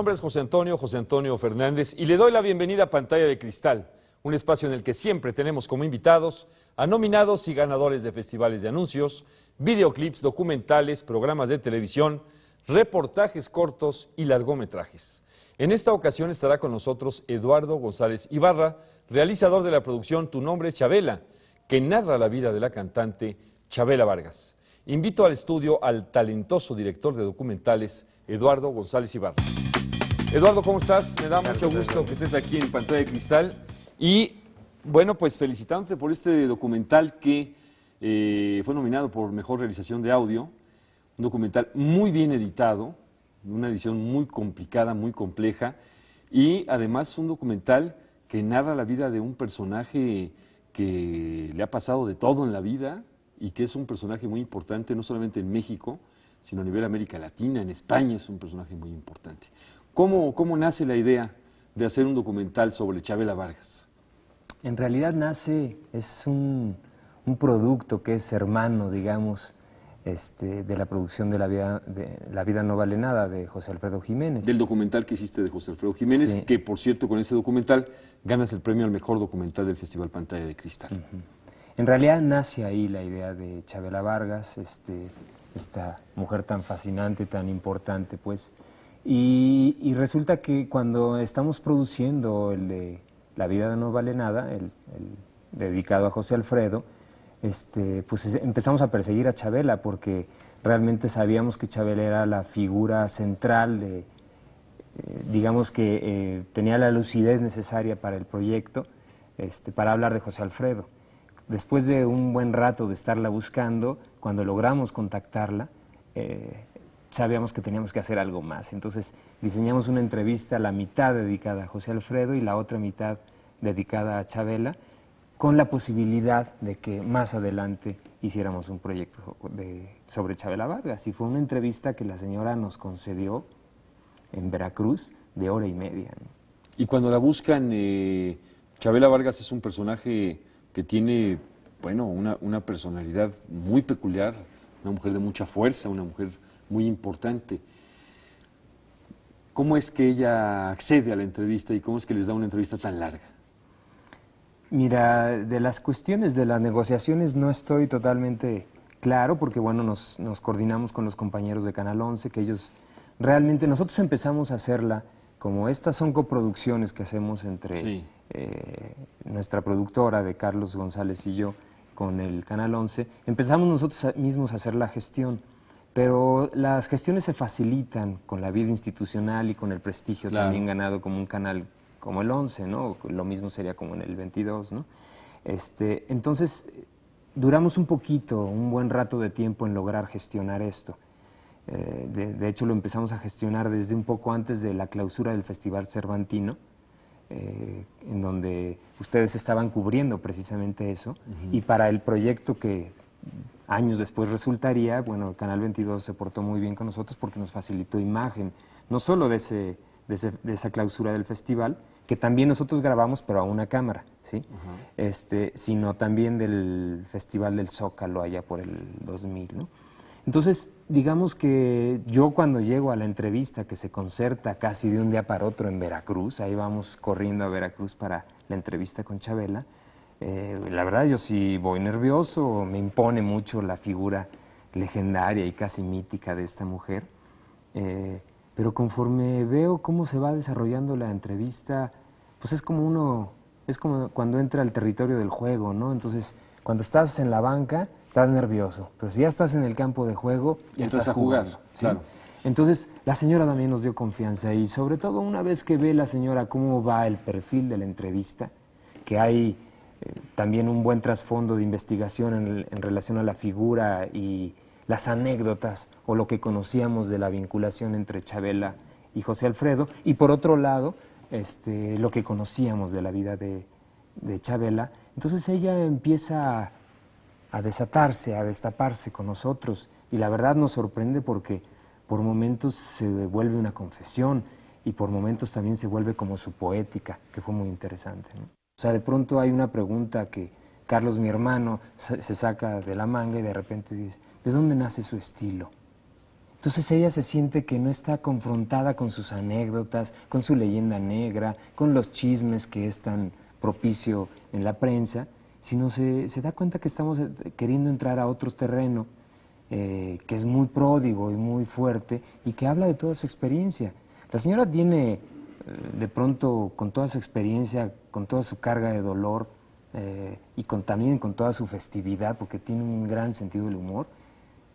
nombre es José Antonio, José Antonio Fernández, y le doy la bienvenida a Pantalla de Cristal, un espacio en el que siempre tenemos como invitados a nominados y ganadores de festivales de anuncios, videoclips, documentales, programas de televisión, reportajes cortos y largometrajes. En esta ocasión estará con nosotros Eduardo González Ibarra, realizador de la producción Tu nombre Chabela, que narra la vida de la cantante Chabela Vargas. Invito al estudio al talentoso director de documentales, Eduardo González Ibarra. Eduardo, ¿cómo estás? Me da mucho gusto que estés aquí en Pantalla de Cristal. Y bueno, pues felicitándote por este documental que eh, fue nominado por Mejor Realización de Audio. Un documental muy bien editado, una edición muy complicada, muy compleja. Y además un documental que narra la vida de un personaje que le ha pasado de todo en la vida y que es un personaje muy importante, no solamente en México, sino a nivel América Latina, en España es un personaje muy importante. ¿Cómo, nace la idea de hacer un documental sobre Chabela Vargas? En realidad nace, es un, producto que es hermano, digamos, este, de la producción de la, vida, la vida no vale nada de José Alfredo Jiménez. Del documental que hiciste de José Alfredo Jiménez, que por cierto con ese documental ganas el premio al mejor documental del Festival Pantalla de Cristal. En realidad nace ahí la idea de Chabela Vargas, este, esta mujer tan fascinante, tan importante, pues, y, resulta que cuando estamos produciendo el de La vida no vale nada, el, dedicado a José Alfredo, este, pues empezamos a perseguir a Chabela porque realmente sabíamos que Chabela era la figura central de, eh, digamos que eh, tenía la lucidez necesaria para el proyecto, este, para hablar de José Alfredo. Después de un buen rato de estarla buscando, cuando logramos contactarla, eh, sabíamos que teníamos que hacer algo más. Entonces diseñamos una entrevista, la mitad dedicada a José Alfredo y la otra mitad dedicada a Chabela, con la posibilidad de que más adelante hiciéramos un proyecto de, sobre Chabela Vargas. Y fue una entrevista que la señora nos concedió en Veracruz de hora y media. Y cuando la buscan, eh, Chabela Vargas es un personaje que tiene, bueno, una personalidad muy peculiar, una mujer de mucha fuerza, una mujer muy importante. ¿Cómo es que ella accede a la entrevista y cómo es que les da una entrevista tan larga? Mira, de las cuestiones de las negociaciones no estoy totalmente claro porque, bueno, nos, coordinamos con los compañeros de Canal 11, que ellos realmente, nosotros empezamos a hacerla como estas son coproducciones que hacemos entre eh, nuestra productora de Carlos González y yo con el Canal 11, empezamos nosotros mismos a hacer la gestión. Pero las gestiones se facilitan con la vida institucional y con el prestigio también ganado como un canal como el 11, ¿no? Lo mismo sería como en el 22, ¿no? Este, entonces, duramos un poquito, un buen rato de tiempo en lograr gestionar esto. Eh, de, hecho, lo empezamos a gestionar desde un poco antes de la clausura del Festival Cervantino, eh, en donde ustedes estaban cubriendo precisamente eso. Y para el proyecto que años después resultaría, bueno, el Canal 22 se portó muy bien con nosotros porque nos facilitó imagen, no solo de, ese, de, esa clausura del festival, que también nosotros grabamos, pero a una cámara, ¿sí? este, sino también del Festival del Zócalo allá por el 2000, ¿no? Entonces, digamos que yo cuando llego a la entrevista que se concerta casi de un día para otro en Veracruz, ahí vamos corriendo a Veracruz para la entrevista con Chabela, eh, la verdad, yo sí voy nervioso, me impone mucho la figura legendaria y casi mítica de esta mujer. Eh, pero conforme veo cómo se va desarrollando la entrevista, pues es como uno, es como cuando entra al territorio del juego, ¿no? Entonces, cuando estás en la banca, estás nervioso, pero si ya estás en el campo de juego, y estás a jugar, claro. Entonces, la señora también nos dio confianza y sobre todo una vez que ve la señora cómo va el perfil de la entrevista, que hay también un buen trasfondo de investigación en, relación a la figura y las anécdotas o lo que conocíamos de la vinculación entre Chabela y José Alfredo, y por otro lado, este, lo que conocíamos de la vida de, Chabela. Entonces ella empieza a, desatarse, a destaparse con nosotros, y la verdad nos sorprende porque por momentos se vuelve una confesión y por momentos también se vuelve como su poética, que fue muy interesante. O sea, de pronto hay una pregunta que Carlos, mi hermano, se saca de la manga y de repente dice, ¿de dónde nace su estilo? Entonces ella se siente que no está confrontada con sus anécdotas, con su leyenda negra, con los chismes que es tan propicio en la prensa, sino se, da cuenta que estamos eh, queriendo entrar a otro terreno eh, que es muy pródigo y muy fuerte y que habla de toda su experiencia. La señora tiene de pronto con toda su experiencia, con toda su carga de dolor eh, y también con toda su festividad, porque tiene un gran sentido del humor,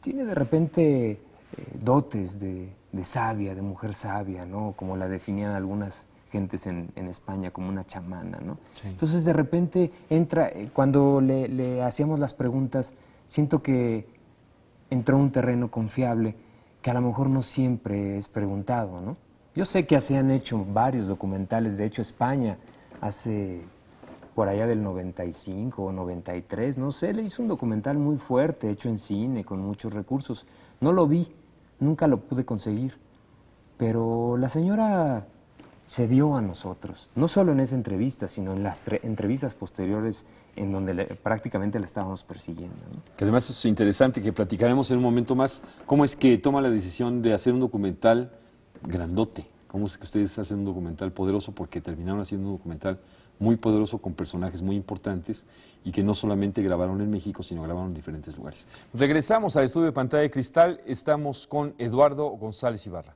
tiene de repente eh, dotes de, sabia, de mujer sabia, ¿no? Como la definían algunas gentes en, España, como una chamana, ¿no? Entonces de repente entra, eh, cuando le, hacíamos las preguntas, siento que entró un terreno confiable que a lo mejor no siempre es preguntado, ¿no? Yo sé que se han hecho varios documentales, de hecho España hace por allá del 95 o 93, no sé, le hizo un documental muy fuerte, hecho en cine, con muchos recursos. No lo vi, nunca lo pude conseguir, pero la señora se dio a nosotros, no solo en esa entrevista, sino en las entrevistas posteriores en donde prácticamente la estábamos persiguiendo. Que además es interesante que platicaremos en un momento más cómo es que toma la decisión de hacer un documental grandote. Como es que ustedes hacen un documental poderoso porque terminaron haciendo un documental muy poderoso con personajes muy importantes y que no solamente grabaron en México, sino grabaron en diferentes lugares. Regresamos al estudio de pantalla de cristal. Estamos con Eduardo González Ibarra.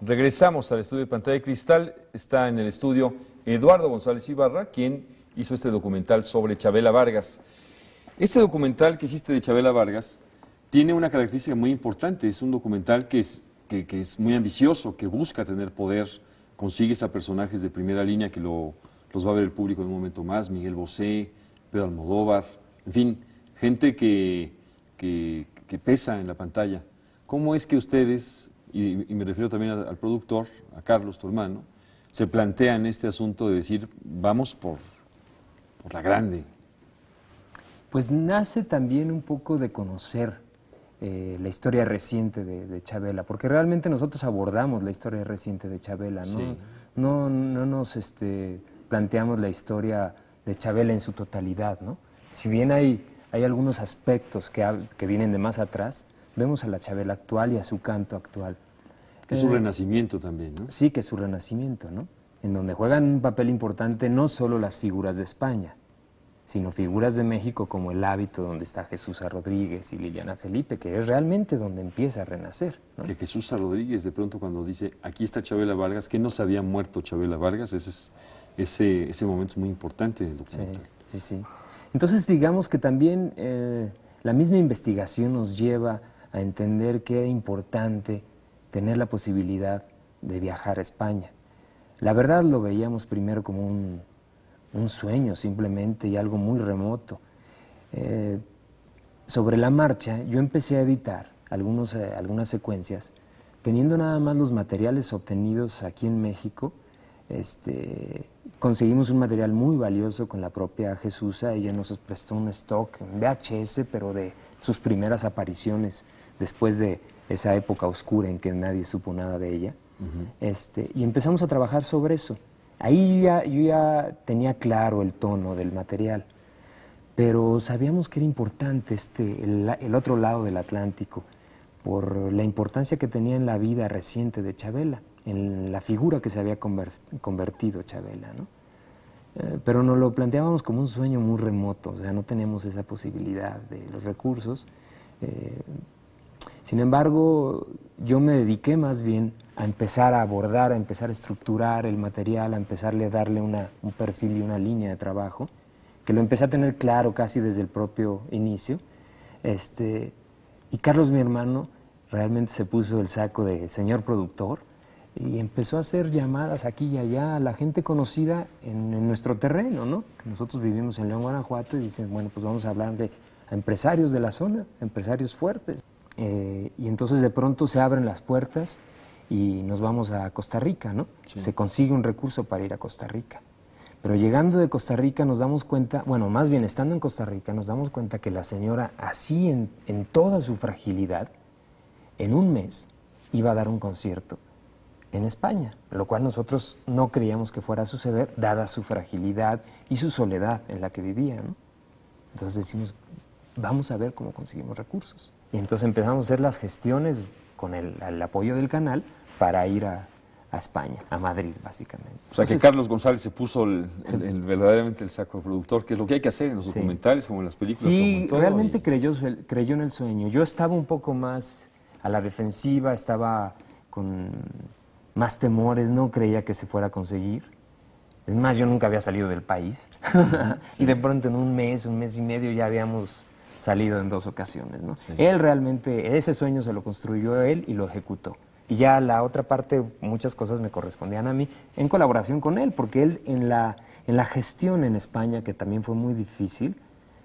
Regresamos al estudio de pantalla de cristal. Está en el estudio Eduardo González Ibarra, quien hizo este documental sobre Chabela Vargas. Este documental que hiciste de Chabela Vargas tiene una característica muy importante. Es un documental que es, muy ambicioso, que busca tener poder. Consigues a personajes de primera línea que los va a ver el público en un momento más. Miguel Bosé, Pedro Almodóvar, en fin, gente que, que, pesa en la pantalla. ¿Cómo es que ustedes, y, me refiero también al, productor, a Carlos, tu hermano, se plantean este asunto de decir, vamos por la grande? Pues nace también un poco de conocer eh, la historia reciente de, Chabela, porque realmente nosotros abordamos la historia reciente de Chabela, ¿no? nos este, planteamos la historia de Chabela en su totalidad, ¿no? Si bien hay, algunos aspectos que, vienen de más atrás, vemos a la Chabela actual y a su canto actual. Que es su eh, renacimiento también, ¿no? Sí, que es su renacimiento, ¿no? En donde juegan un papel importante no solo las figuras de España, sino figuras de México como El Hábito, donde está Jesús Rodríguez y Liliana Felipe, que es realmente donde empieza a renacer. Que Jesús Rodríguez, de pronto cuando dice, aquí está Chabela Vargas, que no se había muerto Chabela Vargas, ese, es, ese, momento es muy importante del Sí, Entonces digamos que también eh, la misma investigación nos lleva a entender que era importante tener la posibilidad de viajar a España. La verdad lo veíamos primero como un un sueño simplemente y algo muy remoto. Eh, sobre la marcha yo empecé a editar algunos, eh, algunas secuencias teniendo nada más los materiales obtenidos aquí en México. Este, conseguimos un material muy valioso con la propia Jesusa, ella nos prestó un stock en VHS, pero de sus primeras apariciones después de esa época oscura en que nadie supo nada de ella. Este, y empezamos a trabajar sobre eso. Ahí ya, yo ya tenía claro el tono del material, pero sabíamos que era importante este, el, otro lado del Atlántico por la importancia que tenía en la vida reciente de Chabela, en la figura que se había convertido Chabela. Eh, pero nos lo planteábamos como un sueño muy remoto, o sea, no teníamos esa posibilidad de los recursos. Eh, sin embargo, yo me dediqué más bien a empezar a abordar, a empezar a estructurar el material, a empezarle a darle un perfil y una línea de trabajo, que lo empecé a tener claro casi desde el propio inicio. Este, y Carlos, mi hermano, realmente se puso el saco de señor productor y empezó a hacer llamadas aquí y allá a la gente conocida en, nuestro terreno, ¿no? Nosotros vivimos en León, Guanajuato y dicen, bueno, pues vamos a hablar de empresarios de la zona, empresarios fuertes. Eh, y entonces de pronto se abren las puertas y nos vamos a Costa Rica, ¿no? Se consigue un recurso para ir a Costa Rica. Pero llegando de Costa Rica nos damos cuenta, bueno, más bien estando en Costa Rica, nos damos cuenta que la señora, así en, en toda su fragilidad, en un mes iba a dar un concierto en España, lo cual nosotros no creíamos que fuera a suceder, dada su fragilidad y su soledad en la que vivía. ¿no? Entonces decimos, vamos a ver cómo conseguimos recursos. Y entonces empezamos a hacer las gestiones con el, apoyo del canal para ir a, España, a Madrid, básicamente. O sea, que Carlos González se puso el, verdaderamente el saco productor, que es lo que hay que hacer en los documentales, como en las películas. Sí, realmente creyó, creyó en el sueño. Yo estaba un poco más a la defensiva, estaba con más temores, no creía que se fuera a conseguir. Es más, yo nunca había salido del país. y de pronto en un mes, un mes y medio ya habíamos salido en dos ocasiones. ¿no? Él realmente, ese sueño se lo construyó él y lo ejecutó. Y ya la otra parte, muchas cosas me correspondían a mí en colaboración con él, porque él en la, en la gestión en España, que también fue muy difícil,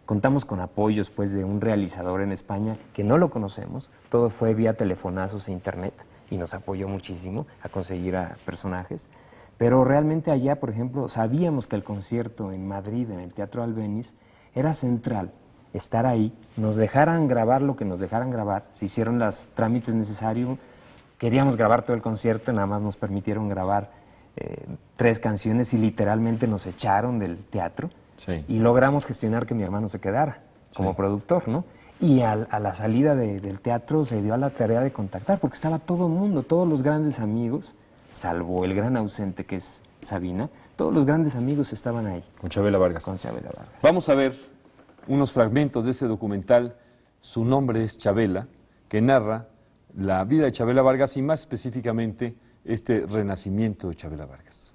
contamos con apoyos pues de un realizador en España que no lo conocemos, todo fue vía telefonazos e internet y nos apoyó muchísimo a conseguir a personajes. Pero realmente allá, por ejemplo, sabíamos que el concierto en Madrid, en el Teatro Albeniz, era central estar ahí, nos dejaran grabar lo que nos dejaran grabar, se hicieron los trámites necesarios, queríamos grabar todo el concierto, nada más nos permitieron grabar eh, tres canciones y literalmente nos echaron del teatro y logramos gestionar que mi hermano se quedara como productor, ¿no? Y a la salida del teatro se dio a la tarea de contactar, porque estaba todo el mundo, todos los grandes amigos, salvo el gran ausente que es Sabina, todos los grandes amigos estaban ahí. Con Chabela Vargas. Con Chabela Vargas. Vamos a ver unos fragmentos de ese documental, su nombre es Chabela, que narra la vida de Chabela Vargas y más específicamente este renacimiento de Chabela Vargas.